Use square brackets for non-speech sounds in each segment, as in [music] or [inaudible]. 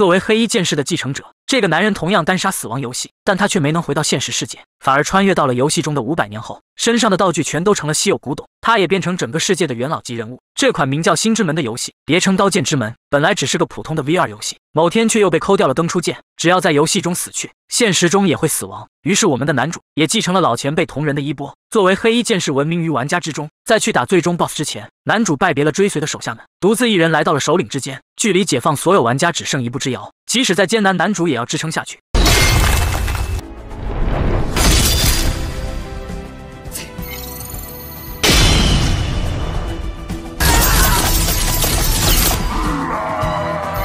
作为黑衣剑士的继承者，这个男人同样单杀死亡游戏，但他却没能回到现实世界，反而穿越到了游戏中的五百年后，身上的道具全都成了稀有古董，他也变成整个世界的元老级人物。这款名叫《心之门》的游戏，别称《刀剑之门》，本来只是个普通的 VR 游戏，某天却又被抠掉了登出键，只要在游戏中死去。现实中也会死亡，于是我们的男主也继承了老前辈同人的衣钵，作为黑衣剑士闻名于玩家之中。在去打最终 BOSS 之前，男主拜别了追随的手下们，独自一人来到了首领之间。距离解放所有玩家只剩一步之遥，即使再艰难，男主也要支撑下去。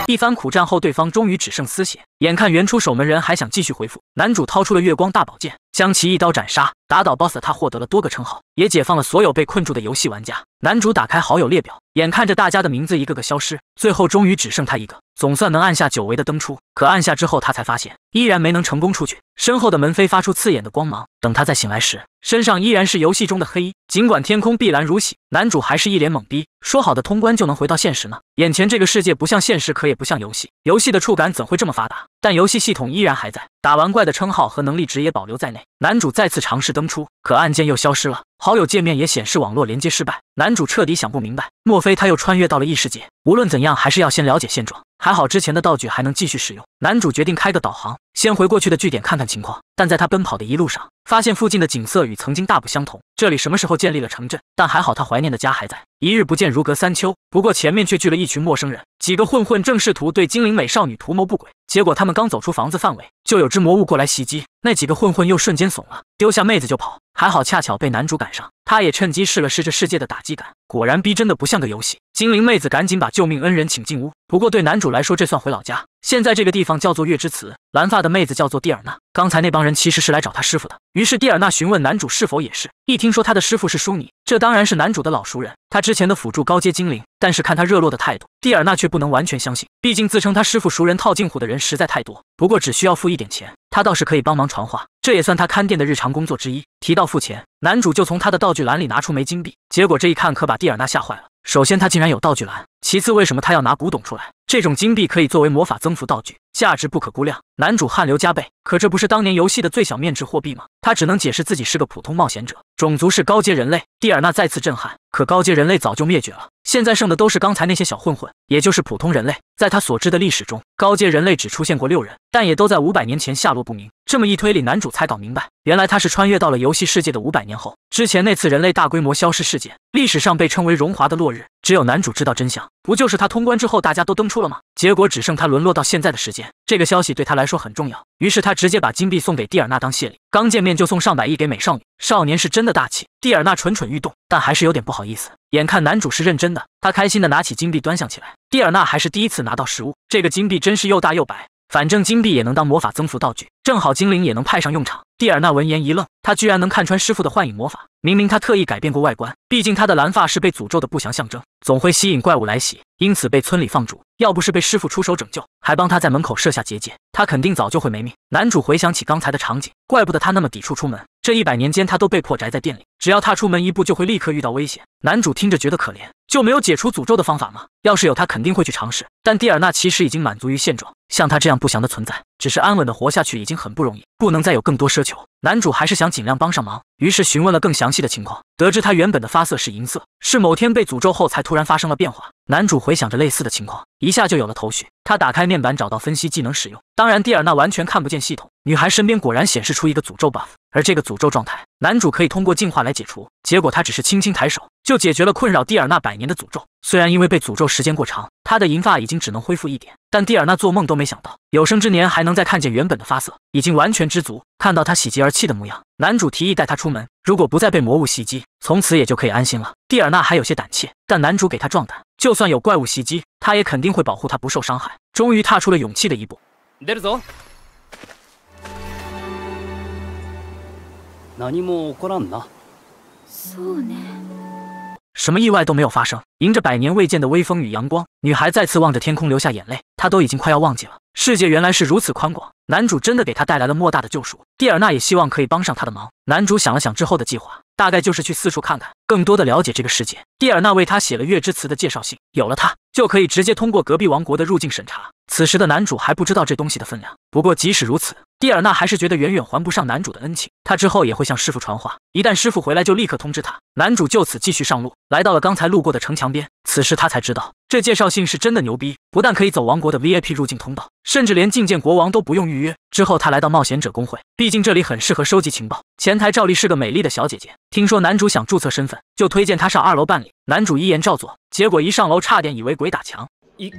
一番苦战后，对方终于只剩丝血。眼看原初守门人还想继续回复，男主掏出了月光大宝剑，将其一刀斩杀，打倒 BOSS。他获得了多个称号，也解放了所有被困住的游戏玩家。男主打开好友列表，眼看着大家的名字一个个消失，最后终于只剩他一个，总算能按下久违的登出。可按下之后，他才发现依然没能成功出去。身后的门扉发出刺眼的光芒。等他再醒来时，身上依然是游戏中的黑衣。尽管天空碧蓝如洗，男主还是一脸懵逼。说好的通关就能回到现实呢？眼前这个世界不像现实，可也不像游戏。游戏的触感怎会这么发达？但游戏系统依然还在，打完怪的称号和能力值也保留在内。男主再次尝试登出，可按键又消失了，好友界面也显示网络连接失败。男主彻底想不明白，莫非他又穿越到了异世界？无论怎样，还是要先了解现状。还好之前的道具还能继续使用。男主决定开个导航，先回过去的据点看看情况。但在他奔跑的一路上，发现附近的景色与曾经大不相同，这里什么时候建立了城镇？但还好，他怀念的家还在。一日不见，如隔三秋。不过前面却聚了一群陌生人，几个混混正试图对精灵美少女图谋不轨。结果他们刚走出房子范围，就有只魔物过来袭击，那几个混混又瞬间怂了，丢下妹子就跑。还好，恰巧被男主赶上，他也趁机试了试这世界的打击感，果然逼真的不像个游戏。精灵妹子赶紧把救命恩人请进屋，不过对男主来说，这算回老家。现在这个地方叫做月之祠，蓝发的妹子叫做蒂尔娜。刚才那帮人其实是来找他师傅的，于是蒂尔娜询问男主是否也是一听说他的师傅是淑女。这当然是男主的老熟人，他之前的辅助高阶精灵，但是看他热络的态度，蒂尔娜却不能完全相信，毕竟自称他师傅熟人套近乎的人实在太多。不过只需要付一点钱，他倒是可以帮忙传话，这也算他看店的日常工作之一。提到付钱，男主就从他的道具栏里拿出枚金币，结果这一看可把蒂尔娜吓坏了。首先他竟然有道具栏，其次为什么他要拿古董出来？这种金币可以作为魔法增幅道具，价值不可估量。男主汗流浃背，可这不是当年游戏的最小面值货币吗？他只能解释自己是个普通冒险者，种族是高阶人类。蒂尔纳再次震撼，可高阶人类早就灭绝了，现在剩的都是刚才那些小混混，也就是普通人类。在他所知的历史中，高阶人类只出现过六人，但也都在五百年前下落不明。这么一推理，男主才搞明白，原来他是穿越到了游戏世界的五百年后。之前那次人类大规模消失事件，历史上被称为“荣华的落日”，只有男主知道真相，不就是他通关之后，大家都登出。结果只剩他沦落到现在的时间，这个消息对他来说很重要，于是他直接把金币送给蒂尔娜当谢礼。刚见面就送上百亿给美少女少年是真的大气。蒂尔娜蠢蠢欲动，但还是有点不好意思。眼看男主是认真的，他开心的拿起金币端详起来。蒂尔娜还是第一次拿到实物，这个金币真是又大又白，反正金币也能当魔法增幅道具，正好精灵也能派上用场。蒂尔纳闻言一愣，他居然能看穿师傅的幻影魔法。明明他特意改变过外观，毕竟他的蓝发是被诅咒的不祥象征，总会吸引怪物来袭，因此被村里放逐。要不是被师傅出手拯救，还帮他在门口设下结界，他肯定早就会没命。男主回想起刚才的场景，怪不得他那么抵触出门。这一百年间，他都被迫宅在店里，只要踏出门一步，就会立刻遇到危险。男主听着觉得可怜。就没有解除诅咒的方法吗？要是有，他肯定会去尝试。但蒂尔纳其实已经满足于现状，像他这样不祥的存在，只是安稳的活下去已经很不容易，不能再有更多奢求。男主还是想尽量帮上忙，于是询问了更详细的情况，得知他原本的发色是银色，是某天被诅咒后才突然发生了变化。男主回想着类似的情况，一下就有了头绪。他打开面板，找到分析技能使用。当然，蒂尔纳完全看不见系统。女孩身边果然显示出一个诅咒 buff，而这个诅咒状态，男主可以通过进化来解除。结果他只是轻轻抬手。就解决了困扰蒂尔纳百年的诅咒。虽然因为被诅咒时间过长，他的银发已经只能恢复一点，但蒂尔纳做梦都没想到有生之年还能再看见原本的发色，已经完全知足。看到他喜极而泣的模样，男主提议带他出门。如果不再被魔物袭击，从此也就可以安心了。蒂尔纳还有些胆怯，但男主给他壮胆，就算有怪物袭击，他也肯定会保护他不受伤害。终于踏出了勇气的一步。什么意外都没有发生，迎着百年未见的微风与阳光，女孩再次望着天空，流下眼泪。她都已经快要忘记了，世界原来是如此宽广。男主真的给她带来了莫大的救赎。蒂尔娜也希望可以帮上他的忙。男主想了想之后的计划，大概就是去四处看看，更多的了解这个世界。蒂尔娜为他写了《月之词》的介绍信，有了他。就可以直接通过隔壁王国的入境审查。此时的男主还不知道这东西的分量，不过即使如此，蒂尔纳还是觉得远远还不上男主的恩情。他之后也会向师傅传话，一旦师傅回来就立刻通知他。男主就此继续上路，来到了刚才路过的城墙边。此时他才知道，这介绍信是真的牛逼，不但可以走王国的 VIP 入境通道，甚至连觐见国王都不用预约。之后他来到冒险者工会，毕竟这里很适合收集情报。前台照例是个美丽的小姐姐，听说男主想注册身份，就推荐他上二楼办理。男主一言照做，结果一上楼差点以为鬼打墙。一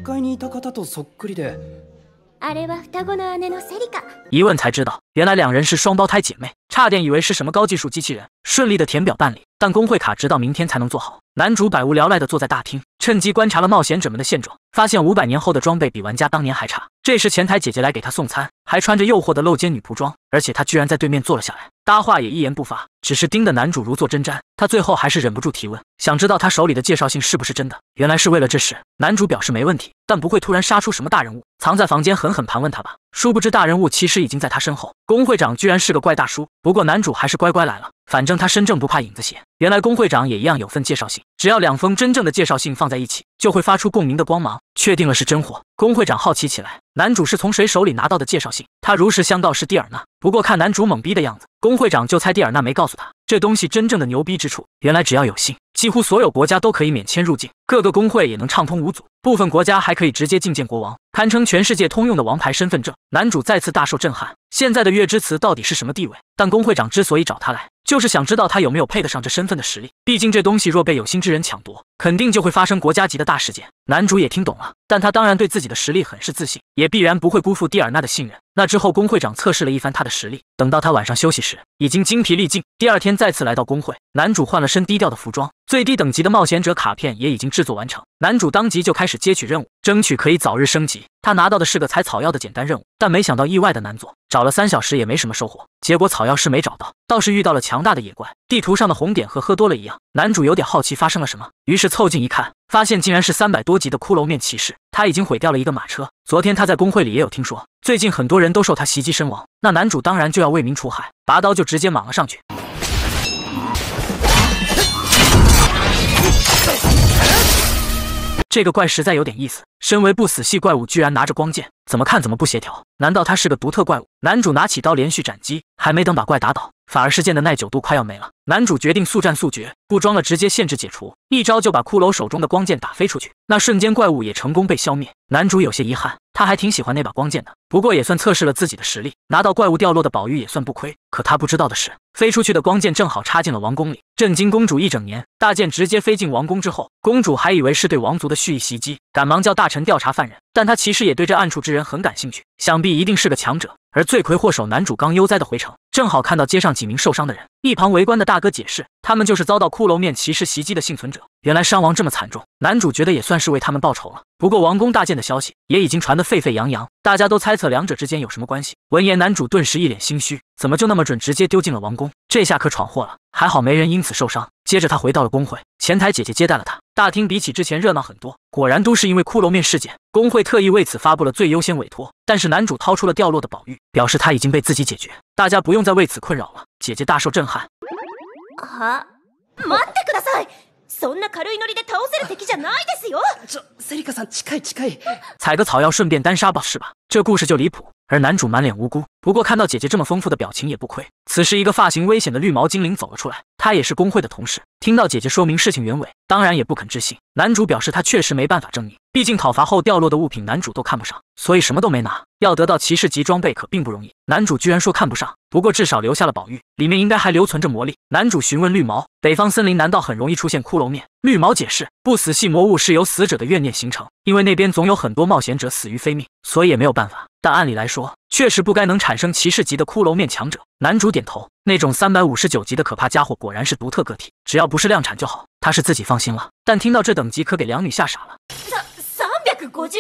一问才知道，原来两人是双胞胎姐妹，差点以为是什么高技术机器人。顺利的填表办理，但工会卡直到明天才能做好。男主百无聊赖的坐在大厅，趁机观察了冒险者们的现状，发现五百年后的装备比玩家当年还差。这时前台姐姐来给他送餐。还穿着诱惑的露肩女仆装，而且他居然在对面坐了下来，搭话也一言不发，只是盯得男主如坐针毡。他最后还是忍不住提问，想知道他手里的介绍信是不是真的。原来是为了这事，男主表示没问题，但不会突然杀出什么大人物，藏在房间狠狠盘问他吧？殊不知大人物其实已经在他身后。工会长居然是个怪大叔，不过男主还是乖乖来了，反正他身正不怕影子斜。原来工会长也一样有份介绍信，只要两封真正的介绍信放在一起，就会发出共鸣的光芒。确定了是真货，工会长好奇起来。男主是从谁手里拿到的介绍信？他如实相告是蒂尔纳。不过看男主懵逼的样子，工会长就猜蒂尔纳没告诉他这东西真正的牛逼之处。原来只要有信，几乎所有国家都可以免签入境，各个工会也能畅通无阻，部分国家还可以直接觐见国王，堪称全世界通用的王牌身份证。男主再次大受震撼。现在的月之词到底是什么地位？但工会长之所以找他来。就是想知道他有没有配得上这身份的实力，毕竟这东西若被有心之人抢夺，肯定就会发生国家级的大事件。男主也听懂了，但他当然对自己的实力很是自信，也必然不会辜负蒂尔娜的信任。那之后，工会长测试了一番他的实力，等到他晚上休息时已经精疲力尽。第二天再次来到工会，男主换了身低调的服装，最低等级的冒险者卡片也已经制作完成。男主当即就开始接取任务，争取可以早日升级。他拿到的是个采草药的简单任务，但没想到意外的难做。找了三小时也没什么收获，结果草药是没找到，倒是遇到了强大的野怪。地图上的红点和喝多了一样，男主有点好奇发生了什么，于是凑近一看，发现竟然是三百多级的骷髅面骑士。他已经毁掉了一个马车。昨天他在工会里也有听说，最近很多人都受他袭击身亡。那男主当然就要为民除害，拔刀就直接莽了上去。这个怪实在有点意思，身为不死系怪物，居然拿着光剑，怎么看怎么不协调。难道他是个独特怪物？男主拿起刀连续斩击，还没等把怪打倒，反而是剑的耐久度快要没了。男主决定速战速决，不装了，直接限制解除，一招就把骷髅手中的光剑打飞出去。那瞬间，怪物也成功被消灭。男主有些遗憾，他还挺喜欢那把光剑的，不过也算测试了自己的实力，拿到怪物掉落的宝玉也算不亏。可他不知道的是，飞出去的光剑正好插进了王宫里，震惊公主一整年。大剑直接飞进王宫之后，公主还以为是对王族的蓄意袭击，赶忙叫大臣调查犯人。但她其实也对这暗处之人很感兴趣，想必一定是个强者。而罪魁祸首男主刚悠哉的回城，正好看到街上几名受伤的人，一旁围观的大哥解释，他们就是遭到骷髅面骑士袭击的幸存者。原来伤亡这么惨重，男主觉得也算是为他们报仇了。不过王宫大剑的消息也已经传得沸沸扬扬，大家都猜测两者之间有什么关系。闻言，男主顿时一脸心虚。怎么就那么准？直接丢进了王宫，这下可闯祸了。还好没人因此受伤。接着他回到了工会，前台姐姐接待了他。大厅比起之前热闹很多，果然都是因为骷髅面事件。工会特意为此发布了最优先委托。但是男主掏出了掉落的宝玉，表示他已经被自己解决，大家不用再为此困扰了。姐姐大受震撼。哈，待ってください。そんな軽いノリで倒せる敵じゃないですよ。ちょ、セリカさん、近い、近い。采个草药顺便单杀吧，是吧？这故事就离谱。而男主满脸无辜，不过看到姐姐这么丰富的表情也不亏。此时，一个发型危险的绿毛精灵走了出来。他也是工会的同事，听到姐姐说明事情原委，当然也不肯置信。男主表示他确实没办法证明，毕竟讨伐后掉落的物品，男主都看不上，所以什么都没拿。要得到骑士级装备可并不容易，男主居然说看不上，不过至少留下了宝玉，里面应该还留存着魔力。男主询问绿毛：“北方森林难道很容易出现骷髅面？”绿毛解释：“不死系魔物是由死者的怨念形成，因为那边总有很多冒险者死于非命，所以也没有办法。但按理来说，确实不该能产生骑士级的骷髅面强者。”男主点头。那种三百五十九级的可怕家伙果然是独特个体，只要不是量产就好。他是自己放心了，但听到这等级可给两女吓傻了。三百五十九，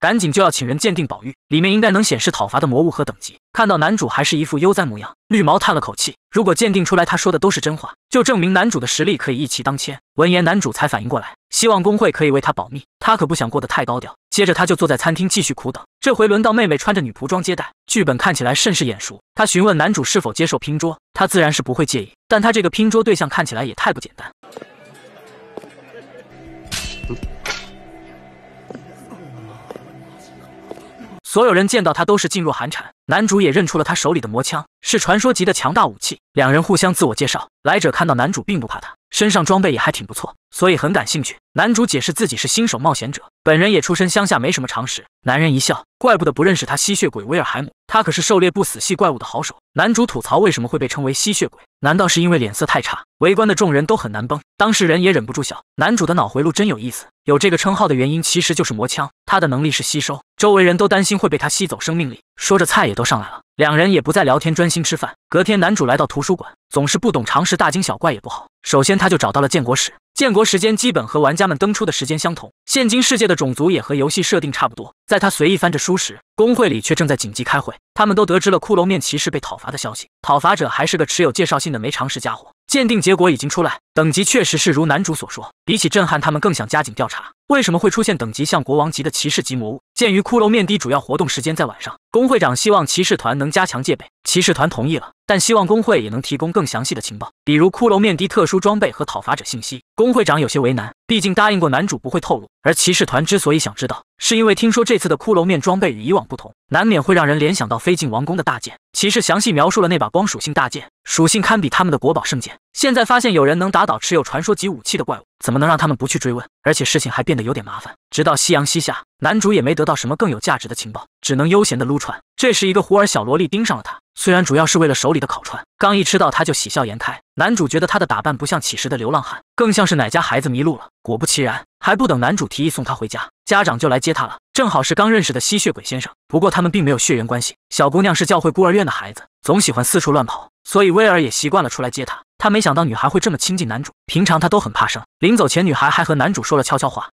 赶紧就要请人鉴定宝玉，里面应该能显示讨伐的魔物和等级。看到男主还是一副悠哉模样，绿毛叹了口气。如果鉴定出来他说的都是真话，就证明男主的实力可以一骑当千。闻言，男主才反应过来，希望工会可以为他保密，他可不想过得太高调。接着他就坐在餐厅继续苦等。这回轮到妹妹穿着女仆装接待，剧本看起来甚是眼熟。他询问男主是否接受拼桌，他自然是不会介意，但他这个拼桌对象看起来也太不简单。所有人见到他都是噤若寒蝉，男主也认出了他手里的魔枪。是传说级的强大武器。两人互相自我介绍，来者看到男主并不怕他，身上装备也还挺不错，所以很感兴趣。男主解释自己是新手冒险者，本人也出身乡下，没什么常识。男人一笑，怪不得不认识他，吸血鬼威尔海姆，他可是狩猎不死系怪物的好手。男主吐槽为什么会被称为吸血鬼，难道是因为脸色太差？围观的众人都很难崩，当事人也忍不住笑。男主的脑回路真有意思，有这个称号的原因其实就是魔枪，他的能力是吸收，周围人都担心会被他吸走生命力。说着，菜也都上来了，两人也不再聊天，专心吃饭。隔天，男主来到图书馆，总是不懂常识，大惊小怪也不好。首先，他就找到了建国史，建国时间基本和玩家们登出的时间相同。现今世界的种族也和游戏设定差不多。在他随意翻着书时，工会里却正在紧急开会，他们都得知了骷髅面骑士被讨伐的消息，讨伐者还是个持有介绍信的没常识家伙。鉴定结果已经出来，等级确实是如男主所说。比起震撼，他们更想加紧调查，为什么会出现等级像国王级的骑士级魔物？鉴于骷髅面的，主要活动时间在晚上，工会长希望骑士团能加强戒备。骑士团同意了，但希望工会也能提供更详细的情报，比如骷髅面的特殊装备和讨伐者信息。工会长有些为难，毕竟答应过男主不会透露。而骑士团之所以想知道，是因为听说这次的骷髅面装备与以往不同，难免会让人联想到飞进王宫的大剑。骑士详细描述了那把光属性大剑，属性堪比他们的国宝圣剑。现在发现有人能打倒持有传说级武器的怪物，怎么能让他们不去追问？而且事情还变得有点麻烦。直到夕阳西下。男主也没得到什么更有价值的情报，只能悠闲地撸串。这时，一个胡尔小萝莉盯上了他，虽然主要是为了手里的烤串。刚一吃到，他就喜笑颜开。男主觉得他的打扮不像乞食的流浪汉，更像是哪家孩子迷路了。果不其然，还不等男主提议送她回家，家长就来接他了。正好是刚认识的吸血鬼先生，不过他们并没有血缘关系。小姑娘是教会孤儿院的孩子，总喜欢四处乱跑，所以威尔也习惯了出来接她。他没想到女孩会这么亲近男主，平常他都很怕生。临走前，女孩还和男主说了悄悄话。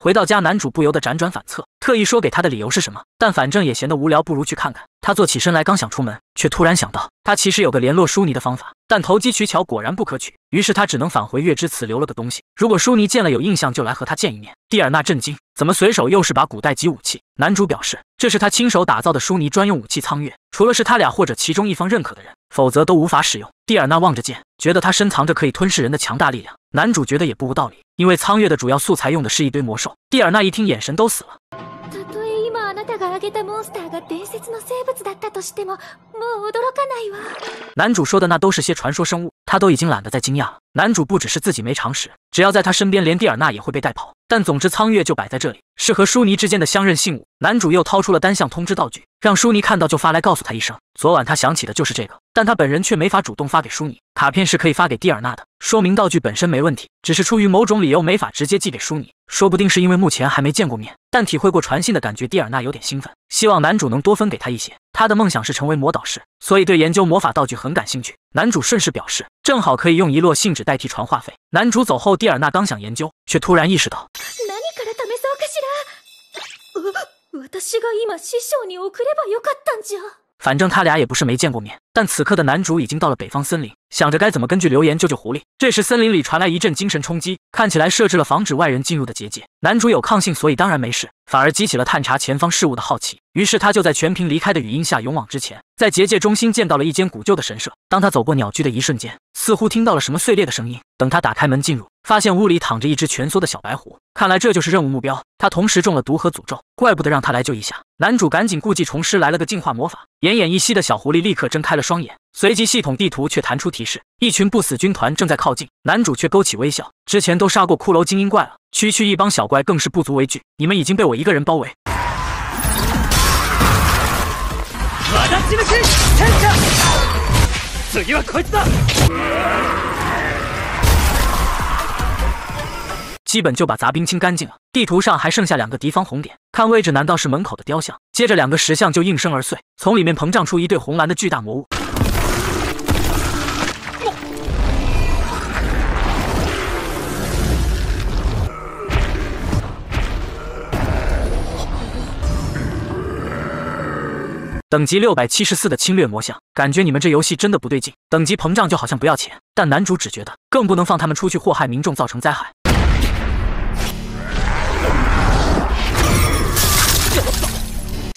回到家，男主不由得辗转反侧，特意说给他的理由是什么？但反正也闲得无聊，不如去看看。他坐起身来，刚想出门，却突然想到，他其实有个联络舒尼的方法，但投机取巧果然不可取。于是他只能返回月之祠留了个东西。如果舒尼见了有印象，就来和他见一面。蒂尔纳震惊，怎么随手又是把古代级武器？男主表示，这是他亲手打造的舒尼专用武器——苍月。除了是他俩或者其中一方认可的人，否则都无法使用。蒂尔娜望着剑，觉得他深藏着可以吞噬人的强大力量。男主觉得也不无道理，因为苍月的主要素材用的是一堆魔兽。蒂尔娜一听，眼神都死了。男主说的那都是些传说生物，他都已经懒得再惊讶了。男主不只是自己没常识，只要在他身边，连蒂尔娜也会被带跑。但总之，苍月就摆在这里，是和舒尼之间的相认信物。男主又掏出了单向通知道具，让舒尼看到就发来告诉他一声。昨晚他想起的就是这个，但他本人却没法主动发给舒尼。卡片是可以发给蒂尔娜的，说明道具本身没问题，只是出于某种理由没法直接寄给舒尼。说不定是因为目前还没见过面，但体会过传信的感觉，蒂尔纳有点兴奋，希望男主能多分给他一些。他的梦想是成为魔导师，所以对研究魔法道具很感兴趣。男主顺势表示，正好可以用一摞信纸代替传话费。男主走后，蒂尔纳刚想研究，却突然意识到。反正他俩也不是没见过面，但此刻的男主已经到了北方森林，想着该怎么根据留言救救狐狸。这时森林里传来一阵精神冲击，看起来设置了防止外人进入的结界。男主有抗性，所以当然没事，反而激起了探查前方事物的好奇。于是他就在全屏离开的语音下勇往直前，在结界中心见到了一间古旧的神社。当他走过鸟居的一瞬间，似乎听到了什么碎裂的声音。等他打开门进入，发现屋里躺着一只蜷缩的小白狐，看来这就是任务目标。他同时中了毒和诅咒，怪不得让他来救一下。男主赶紧故技重施，来了个净化魔法。奄奄一息的小狐狸立刻睁开了双眼，随即系统地图却弹出提示：一群不死军团正在靠近。男主却勾起微笑，之前都杀过骷髅精英怪了，区区一帮小怪更是不足为惧。你们已经被我一个人包围。基本就把杂兵清干净了。地图上还剩下两个敌方红点，看位置，难道是门口的雕像？接着两个石像就应声而碎，从里面膨胀出一对红蓝的巨大魔物。等级六百七十四的侵略魔像，感觉你们这游戏真的不对劲。等级膨胀就好像不要钱，但男主只觉得更不能放他们出去祸害民众，造成灾害。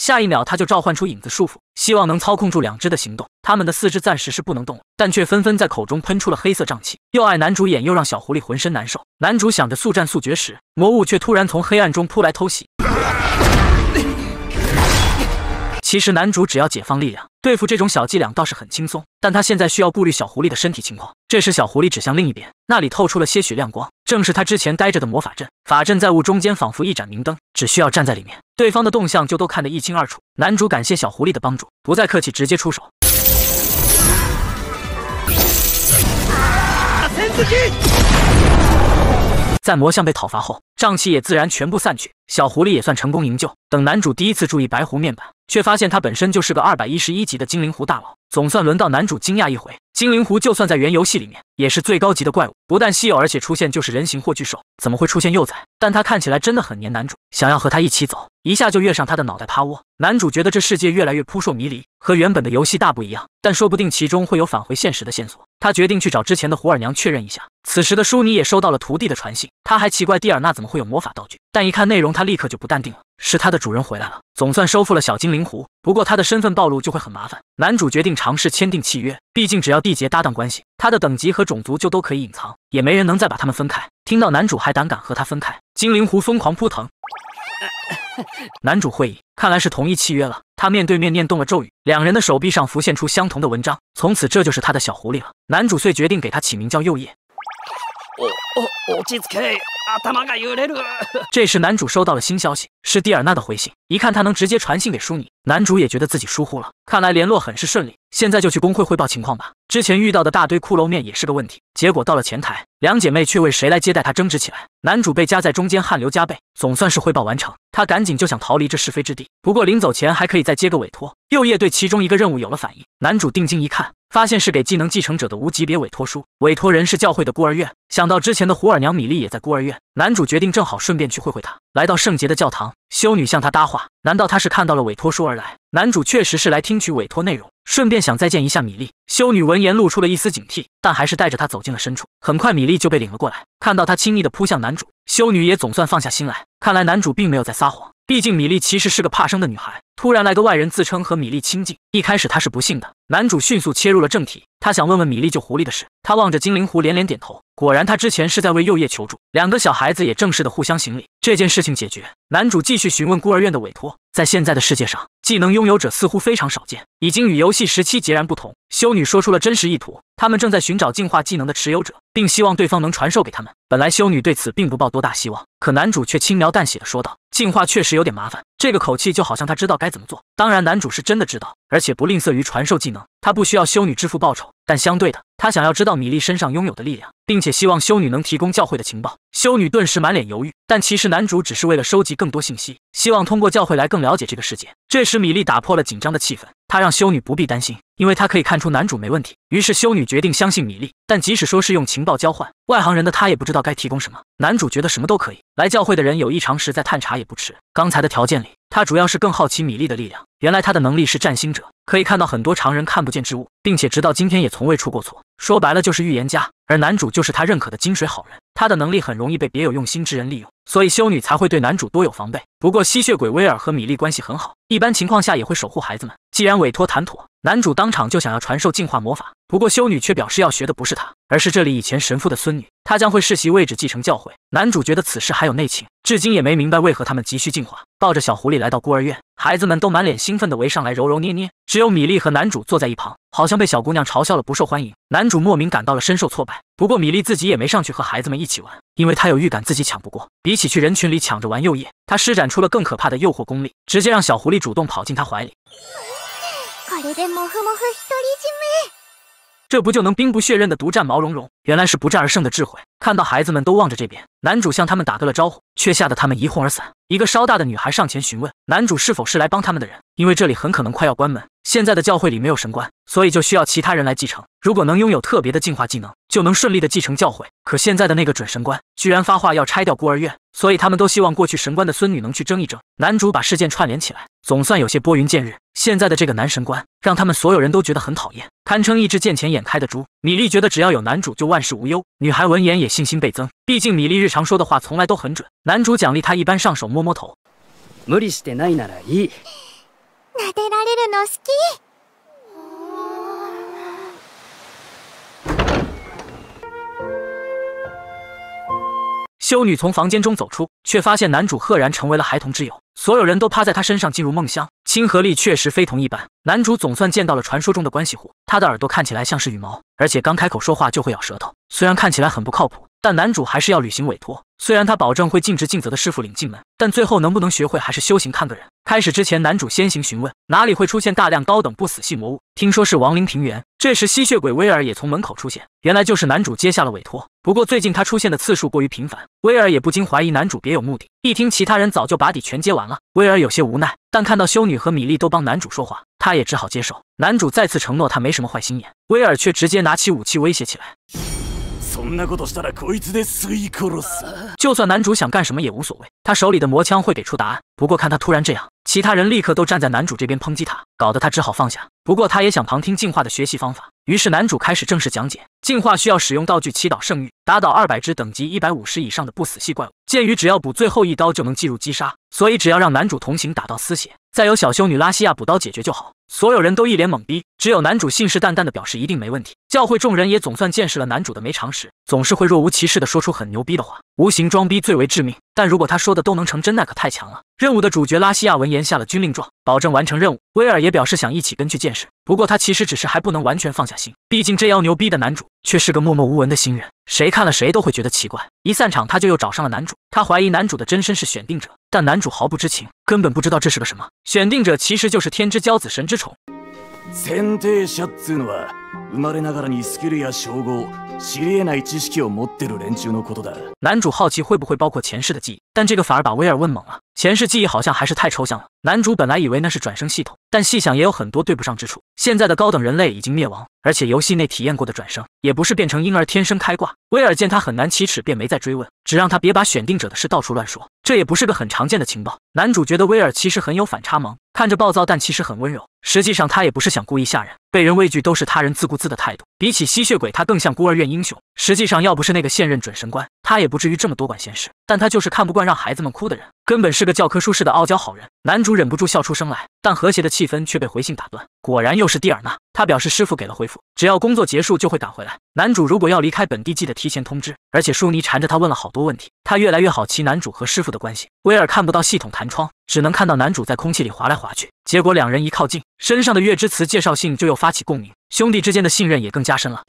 下一秒，他就召唤出影子束缚，希望能操控住两只的行动。他们的四肢暂时是不能动了，但却纷纷在口中喷出了黑色瘴气，又爱男主演，又让小狐狸浑身难受。男主想着速战速决时，魔物却突然从黑暗中扑来偷袭。其实男主只要解放力量，对付这种小伎俩倒是很轻松。但他现在需要顾虑小狐狸的身体情况。这时，小狐狸指向另一边，那里透出了些许亮光，正是他之前待着的魔法阵。法阵在雾中间仿佛一盏明灯，只需要站在里面，对方的动向就都看得一清二楚。男主感谢小狐狸的帮助，不再客气，直接出手。在魔像被讨伐后，瘴气也自然全部散去，小狐狸也算成功营救。等男主第一次注意白狐面板，却发现他本身就是个二百一十一级的精灵狐大佬。总算轮到男主惊讶一回，精灵狐就算在原游戏里面也是最高级的怪物，不但稀有，而且出现就是人形或巨兽，怎么会出现幼崽？但他看起来真的很黏男主，想要和他一起走，一下就跃上他的脑袋趴窝。男主觉得这世界越来越扑朔迷离，和原本的游戏大不一样，但说不定其中会有返回现实的线索。他决定去找之前的胡尔娘确认一下。此时的舒尼也收到了徒弟的传信，他还奇怪蒂尔娜怎么会有魔法道具，但一看内容，他立刻就不淡定了。是他的主人回来了，总算收复了小精灵狐。不过他的身份暴露就会很麻烦。男主决定尝试签订契约，毕竟只要缔结搭档关系，他的等级和种族就都可以隐藏，也没人能再把他们分开。听到男主还胆敢和他分开，精灵狐疯狂扑腾。[laughs] 男主会意，看来是同意契约了。他面对面念动了咒语，两人的手臂上浮现出相同的文章。从此，这就是他的小狐狸了。男主遂决定给他起名叫右叶，哦哦，落 [laughs] 这时，男主收到了新消息，是蒂尔娜的回信。一看，他能直接传信给淑女，男主也觉得自己疏忽了。看来联络很是顺利，现在就去工会汇报情况吧。之前遇到的大堆骷髅面也是个问题。结果到了前台，两姐妹却为谁来接待他争执起来。男主被夹在中间，汗流浃背。总算是汇报完成，他赶紧就想逃离这是非之地。不过临走前还可以再接个委托。右夜对其中一个任务有了反应，男主定睛一看。发现是给技能继承者的无级别委托书，委托人是教会的孤儿院。想到之前的胡尔娘米莉也在孤儿院，男主决定正好顺便去会会她。来到圣洁的教堂，修女向他搭话，难道他是看到了委托书而来？男主确实是来听取委托内容，顺便想再见一下米莉。修女闻言露出了一丝警惕，但还是带着他走进了深处。很快，米莉就被领了过来，看到他轻易的扑向男主，修女也总算放下心来，看来男主并没有在撒谎。毕竟米莉其实是个怕生的女孩，突然来个外人自称和米莉亲近，一开始她是不信的。男主迅速切入了正题，他想问问米莉救狐狸的事。他望着精灵狐连连点头，果然他之前是在为右叶求助。两个小孩子也正式的互相行礼，这件事情解决。男主继续询问孤儿院的委托，在现在的世界上。技能拥有者似乎非常少见，已经与游戏时期截然不同。修女说出了真实意图，他们正在寻找进化技能的持有者，并希望对方能传授给他们。本来修女对此并不抱多大希望，可男主却轻描淡写的说道：“进化确实有点麻烦。”这个口气就好像他知道该怎么做。当然，男主是真的知道，而且不吝啬于传授技能。他不需要修女支付报酬，但相对的，他想要知道米莉身上拥有的力量，并且希望修女能提供教会的情报。修女顿时满脸犹豫，但其实男主只是为了收集更多信息，希望通过教会来更了解这个世界。这时，米莉打破了紧张的气氛，他让修女不必担心，因为他可以看出男主没问题。于是，修女决定相信米莉，但即使说是用情报交换，外行人的他也不知道该提供什么。男主觉得什么都可以。来教会的人有异常时，再探查也不迟。刚才的条件里。他主要是更好奇米莉的力量。原来他的能力是占星者，可以看到很多常人看不见之物，并且直到今天也从未出过错。说白了就是预言家，而男主就是他认可的金水好人。他的能力很容易被别有用心之人利用，所以修女才会对男主多有防备。不过吸血鬼威尔和米莉关系很好，一般情况下也会守护孩子们。既然委托谈妥，男主当场就想要传授进化魔法。不过修女却表示要学的不是他，而是这里以前神父的孙女，她将会世袭位置继承教诲。男主觉得此事还有内情，至今也没明白为何他们急需进化。抱着小狐狸来到孤儿院，孩子们都满脸兴奋地围上来揉揉捏捏，只有米莉和男主坐在一旁，好像被小姑娘嘲笑了不受欢迎。男主莫名感到了深受挫败。不过米莉自己也没上去和孩子们一起玩，因为她有预感自己抢不过。比起去人群里抢着玩幼叶，她施展出了更可怕的诱惑功力，直接让小狐狸主动跑进她怀里。这不就能兵不血刃的独占毛茸茸？原来是不战而胜的智慧。看到孩子们都望着这边，男主向他们打个了招呼，却吓得他们一哄而散。一个稍大的女孩上前询问男主是否是来帮他们的人，因为这里很可能快要关门。现在的教会里没有神官，所以就需要其他人来继承。如果能拥有特别的进化技能，就能顺利的继承教会。可现在的那个准神官居然发话要拆掉孤儿院，所以他们都希望过去神官的孙女能去争一争。男主把事件串联起来。总算有些拨云见日。现在的这个男神官，让他们所有人都觉得很讨厌，堪称一只见钱眼开的猪。米莉觉得只要有男主就万事无忧，女孩闻言也信心倍增。毕竟米莉日常说的话从来都很准。男主奖励她一般上手摸摸头。修女从房间中走出，却发现男主赫然成为了孩童之友。所有人都趴在他身上进入梦乡，亲和力确实非同一般。男主总算见到了传说中的关系户，他的耳朵看起来像是羽毛，而且刚开口说话就会咬舌头，虽然看起来很不靠谱。但男主还是要履行委托，虽然他保证会尽职尽责的师傅领进门，但最后能不能学会还是修行看个人。开始之前，男主先行询问哪里会出现大量高等不死系魔物，听说是亡灵平原。这时，吸血鬼威尔也从门口出现，原来就是男主接下了委托。不过最近他出现的次数过于频繁，威尔也不禁怀疑男主别有目的。一听其他人早就把底全接完了，威尔有些无奈，但看到修女和米莉都帮男主说话，他也只好接受。男主再次承诺他没什么坏心眼，威尔却直接拿起武器威胁起来。就算男主想干什么也无所谓，他手里的魔枪会给出答案。不过看他突然这样，其他人立刻都站在男主这边抨击他，搞得他只好放下。不过他也想旁听进化的学习方法，于是男主开始正式讲解进化需要使用道具祈祷圣域，打倒二百只等级一百五十以上的不死系怪物。鉴于只要补最后一刀就能计入击杀，所以只要让男主同行打到撕血，再由小修女拉西亚补刀解决就好。所有人都一脸懵逼，只有男主信誓旦旦的表示一定没问题。教会众人也总算见识了男主的没常识，总是会若无其事的说出很牛逼的话，无形装逼最为致命。但如果他说的都能成真，那可太强了。任务的主角拉西亚闻言下了军令状，保证完成任务。威尔也表示想一起跟去见识。不过他其实只是还不能完全放下心，毕竟这妖牛逼的男主却是个默默无闻的新人，谁看了谁都会觉得奇怪。一散场，他就又找上了男主，他怀疑男主的真身是选定者，但男主毫不知情，根本不知道这是个什么选定者，其实就是天之骄子、神之宠。男主好奇会不会包括前世的记忆，但这个反而把威尔问懵了。前世记忆好像还是太抽象了。男主本来以为那是转生系统，但细想也有很多对不上之处。现在的高等人类已经灭亡，而且游戏内体验过的转生也不是变成婴儿，天生开挂。威尔见他很难启齿，便没再追问，只让他别把选定者的事到处乱说。这也不是个很常见的情报。男主觉得威尔其实很有反差萌，看着暴躁，但其实很温柔。实际上他也不是想故意吓人，被人畏惧都是他人自顾自的态度。比起吸血鬼，他更像孤儿院英雄。实际上要不是那个现任准神官。他也不至于这么多管闲事，但他就是看不惯让孩子们哭的人，根本是个教科书式的傲娇好人。男主忍不住笑出声来，但和谐的气氛却被回信打断。果然又是蒂尔纳，他表示师傅给了回复，只要工作结束就会赶回来。男主如果要离开本地，记得提前通知。而且舒尼缠着他问了好多问题，他越来越好奇男主和师傅的关系。威尔看不到系统弹窗，只能看到男主在空气里划来划去。结果两人一靠近，身上的月之词介绍信就又发起共鸣，兄弟之间的信任也更加深了。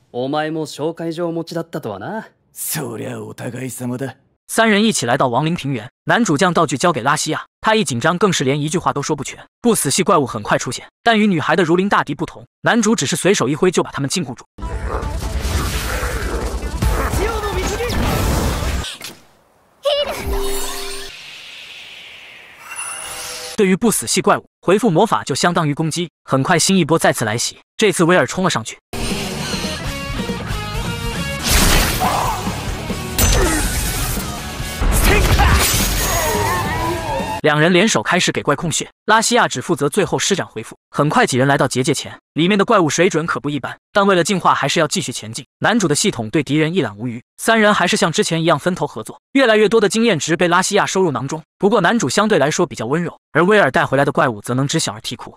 三人一起来到亡灵平原，男主将道具交给拉西亚，他一紧张更是连一句话都说不全。不死系怪物很快出现，但与女孩的如临大敌不同，男主只是随手一挥就把他们禁锢住。对于不死系怪物，回复魔法就相当于攻击。很快新一波再次来袭，这次威尔冲了上去。两人联手开始给怪控血，拉西亚只负责最后施展回复。很快，几人来到结界前，里面的怪物水准可不一般，但为了进化，还是要继续前进。男主的系统对敌人一览无余，三人还是像之前一样分头合作。越来越多的经验值被拉西亚收入囊中，不过男主相对来说比较温柔，而威尔带回来的怪物则能知小而啼哭。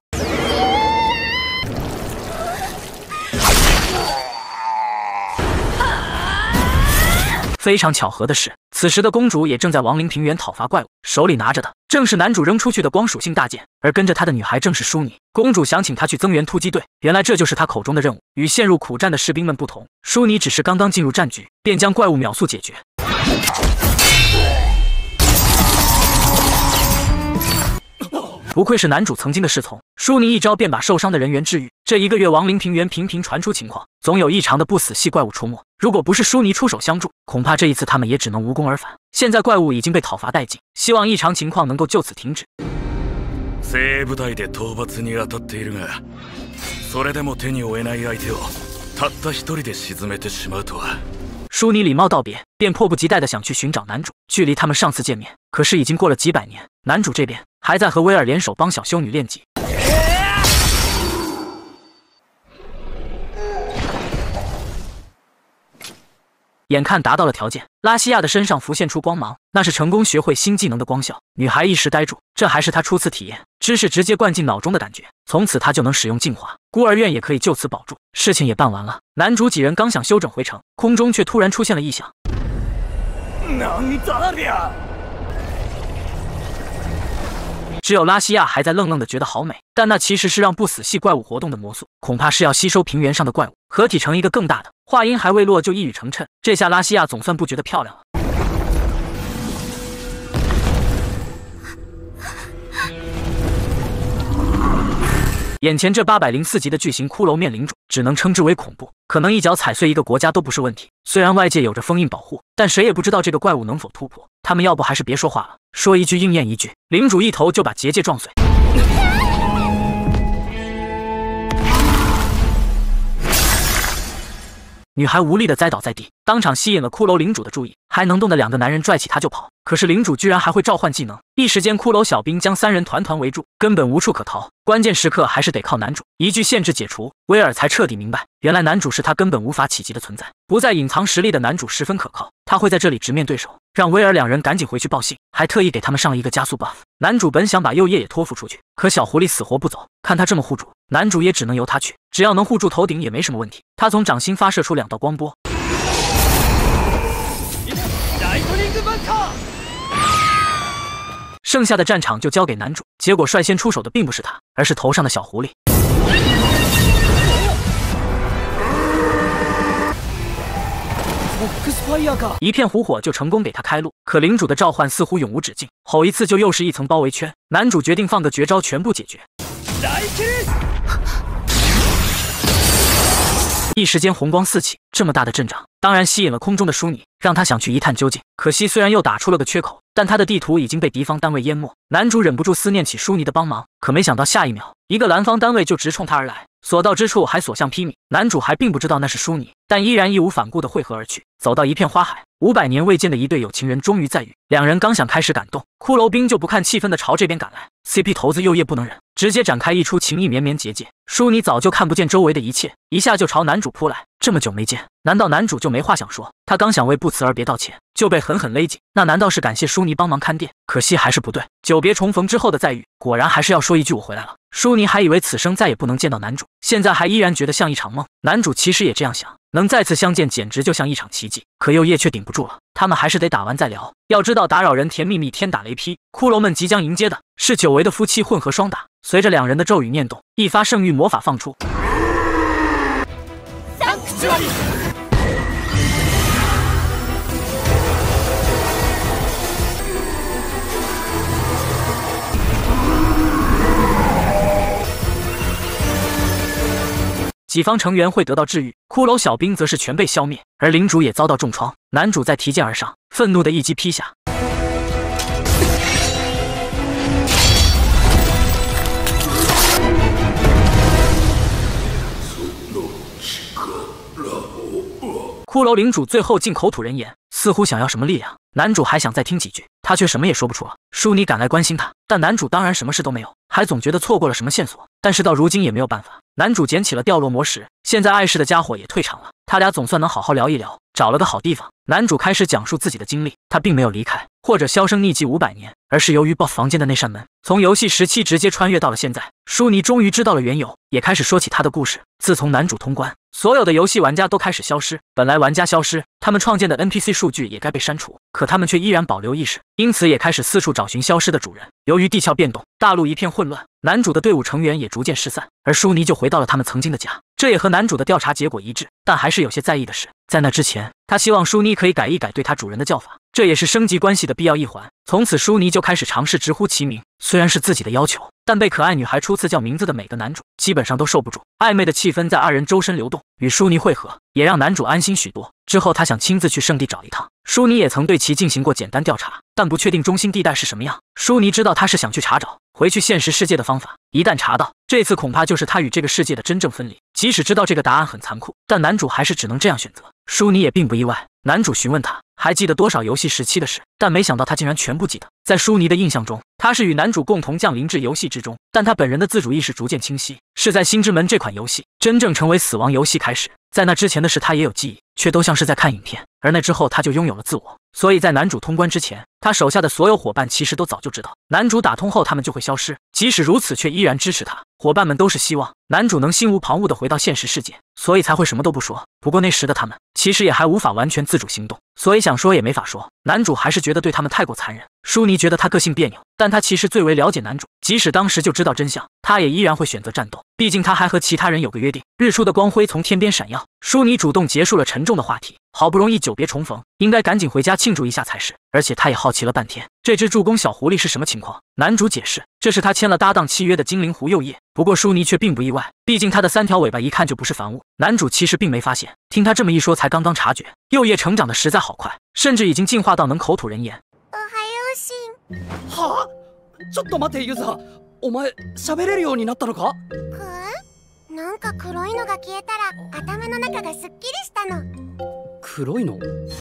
非常巧合的是，此时的公主也正在亡灵平原讨伐怪物，手里拿着的正是男主扔出去的光属性大剑，而跟着他的女孩正是淑女。公主想请她去增援突击队，原来这就是她口中的任务。与陷入苦战的士兵们不同，淑女只是刚刚进入战局，便将怪物秒速解决。不愧是男主曾经的侍从，舒尼一招便把受伤的人员治愈。这一个月，亡灵平原频频传出情况，总有异常的不死系怪物出没。如果不是舒尼出手相助，恐怕这一次他们也只能无功而返。现在怪物已经被讨伐殆尽，希望异常情况能够就此停止。淑女礼貌道别，便迫不及待地想去寻找男主。距离他们上次见面，可是已经过了几百年。男主这边还在和威尔联手帮小修女练级。眼看达到了条件，拉西亚的身上浮现出光芒，那是成功学会新技能的光效。女孩一时呆住，这还是她初次体验知识直接灌进脑中的感觉。从此她就能使用净化孤儿院，也可以就此保住。事情也办完了，男主几人刚想休整回城，空中却突然出现了异响。只有拉西亚还在愣愣的觉得好美，但那其实是让不死系怪物活动的魔素，恐怕是要吸收平原上的怪物合体成一个更大的。话音还未落，就一语成谶。这下拉西亚总算不觉得漂亮了。眼前这八百零四级的巨型骷髅面领主，只能称之为恐怖，可能一脚踩碎一个国家都不是问题。虽然外界有着封印保护，但谁也不知道这个怪物能否突破。他们要不还是别说话了，说一句应验一句。领主一头就把结界撞碎。女孩无力的栽倒在地，当场吸引了骷髅领主的注意。还能动的两个男人拽起他就跑，可是领主居然还会召唤技能，一时间骷髅小兵将三人团团围住，根本无处可逃。关键时刻还是得靠男主，一句限制解除，威尔才彻底明白，原来男主是他根本无法企及的存在。不再隐藏实力的男主十分可靠，他会在这里直面对手，让威尔两人赶紧回去报信，还特意给他们上了一个加速 buff。男主本想把右叶也托付出去，可小狐狸死活不走，看他这么护主。男主也只能由他去，只要能护住头顶也没什么问题。他从掌心发射出两道光波，剩下的战场就交给男主。结果率先出手的并不是他，而是头上的小狐狸。一片狐火就成功给他开路，可领主的召唤似乎永无止境，吼一次就又是一层包围圈。男主决定放个绝招，全部解决。一时间红光四起，这么大的阵仗，当然吸引了空中的舒尼，让他想去一探究竟。可惜虽然又打出了个缺口，但他的地图已经被敌方单位淹没。男主忍不住思念起舒尼的帮忙，可没想到下一秒，一个蓝方单位就直冲他而来，所到之处还所向披靡。男主还并不知道那是舒尼，但依然义无反顾的汇合而去，走到一片花海。五百年未见的一对有情人终于再遇，两人刚想开始感动，骷髅兵就不看气氛的朝这边赶来。CP 头子又夜不能忍，直接展开一出情意绵绵结界。淑女早就看不见周围的一切，一下就朝男主扑来。这么久没见，难道男主就没话想说？他刚想为不辞而别道歉。就被狠狠勒紧，那难道是感谢舒尼帮忙看店？可惜还是不对。久别重逢之后的再遇，果然还是要说一句我回来了。舒尼还以为此生再也不能见到男主，现在还依然觉得像一场梦。男主其实也这样想，能再次相见简直就像一场奇迹。可又夜却顶不住了，他们还是得打完再聊。要知道打扰人甜蜜蜜，天打雷劈。骷髅们即将迎接的是久违的夫妻混合双打。随着两人的咒语念动，一发圣域魔法放出。己方成员会得到治愈，骷髅小兵则是全被消灭，而领主也遭到重创。男主在提剑而上，愤怒的一击劈下。骷髅领主最后竟口吐人言，似乎想要什么力量。男主还想再听几句，他却什么也说不出了。舒尼赶来关心他，但男主当然什么事都没有，还总觉得错过了什么线索，但是到如今也没有办法。男主捡起了掉落魔石，现在碍事的家伙也退场了，他俩总算能好好聊一聊。找了个好地方，男主开始讲述自己的经历。他并没有离开或者销声匿迹五百年，而是由于 BOSS 房间的那扇门，从游戏时期直接穿越到了现在。舒尼终于知道了缘由，也开始说起他的故事。自从男主通关，所有的游戏玩家都开始消失。本来玩家消失，他们创建的 NPC 数据也该被删除，可他们却依然保留意识，因此也开始四处找寻消失的主人。由于地壳变动，大陆一片混乱。男主的队伍成员也逐渐失散，而舒尼就回到了他们曾经的家。这也和男主的调查结果一致，但还是有些在意的是，在那之前，他希望舒尼可以改一改对他主人的叫法，这也是升级关系的必要一环。从此，舒尼就开始尝试直呼其名，虽然是自己的要求。但被可爱女孩初次叫名字的每个男主，基本上都受不住。暧昧的气氛在二人周身流动，与舒尼汇合，也让男主安心许多。之后他想亲自去圣地找一趟，舒尼也曾对其进行过简单调查，但不确定中心地带是什么样。舒尼知道他是想去查找回去现实世界的方法，一旦查到，这次恐怕就是他与这个世界的真正分离。即使知道这个答案很残酷，但男主还是只能这样选择。舒尼也并不意外。男主询问他。还记得多少游戏时期的事，但没想到他竟然全部记得。在舒尼的印象中，他是与男主共同降临至游戏之中，但他本人的自主意识逐渐清晰，是在《星之门》这款游戏真正成为死亡游戏开始。在那之前的事，他也有记忆，却都像是在看影片。而那之后，他就拥有了自我。所以在男主通关之前，他手下的所有伙伴其实都早就知道，男主打通后他们就会消失。即使如此，却依然支持他。伙伴们都是希望男主能心无旁骛地回到现实世界，所以才会什么都不说。不过那时的他们其实也还无法完全自主行动。所以想说也没法说，男主还是觉得对他们太过残忍。舒尼觉得他个性别扭，但他其实最为了解男主，即使当时就知道真相，他也依然会选择战斗。毕竟他还和其他人有个约定。日出的光辉从天边闪耀，舒尼主动结束了沉重的话题。好不容易久别重逢，应该赶紧回家庆祝一下才是。而且他也好奇了半天，这只助攻小狐狸是什么情况？男主解释，这是他签了搭档契约的精灵狐幼叶。不过舒尼却并不意外，毕竟他的三条尾巴一看就不是凡物。男主其实并没发现，听他这么一说才刚刚察觉，幼叶成长的实在好快，甚至已经进化到能口吐人言。我还用心。哈，ちょっと待てユザお前喋れるようになったのか？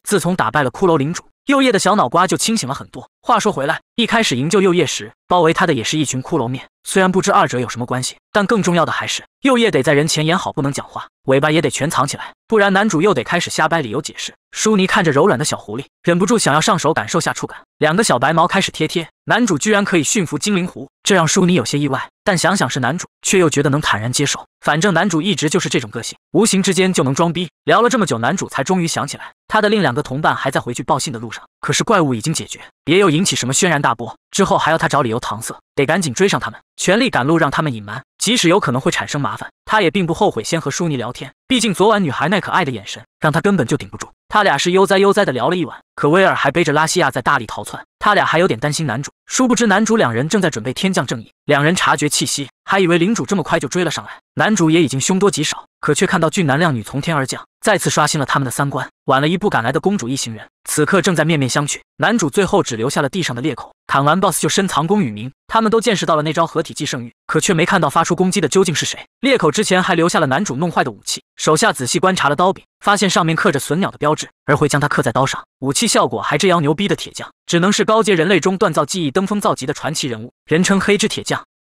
自从打败了骷髅领主，佑叶的小脑瓜就清醒了很多。话说回来，一开始营救佑叶时，包围他的也是一群骷髅面，虽然不知二者有什么关系，但更重要的还是。右叶得在人前演好，不能讲话，尾巴也得全藏起来，不然男主又得开始瞎掰理由解释。舒尼看着柔软的小狐狸，忍不住想要上手感受下触感，两个小白毛开始贴贴。男主居然可以驯服精灵狐，这让舒尼有些意外，但想想是男主，却又觉得能坦然接受。反正男主一直就是这种个性，无形之间就能装逼。聊了这么久，男主才终于想起来，他的另两个同伴还在回去报信的路上。可是怪物已经解决，别又引起什么轩然大波，之后还要他找理由搪塞，得赶紧追上他们，全力赶路，让他们隐瞒。即使有可能会产生麻烦，他也并不后悔先和舒妮聊天。毕竟昨晚女孩那可爱的眼神，让他根本就顶不住。他俩是悠哉悠哉的聊了一晚，可威尔还背着拉西亚在大力逃窜。他俩还有点担心男主，殊不知男主两人正在准备天降正义。两人察觉气息，还以为领主这么快就追了上来，男主也已经凶多吉少。可却看到俊男靓女从天而降，再次刷新了他们的三观。晚了一步赶来的公主一行人，此刻正在面面相觑。男主最后只留下了地上的裂口，砍完 BOSS 就深藏功与名。他们都见识到了那招合体技圣域，可却没看到发出攻击的究竟是谁。裂口之前还留下了男主弄坏的武器，手下仔细观察了刀柄，发现上面刻着隼鸟的标志，而会将它刻在刀上。武器效果还这样牛逼的铁匠，只能是高阶人类中锻造技艺登峰造极的传奇人物，人称黑之铁匠。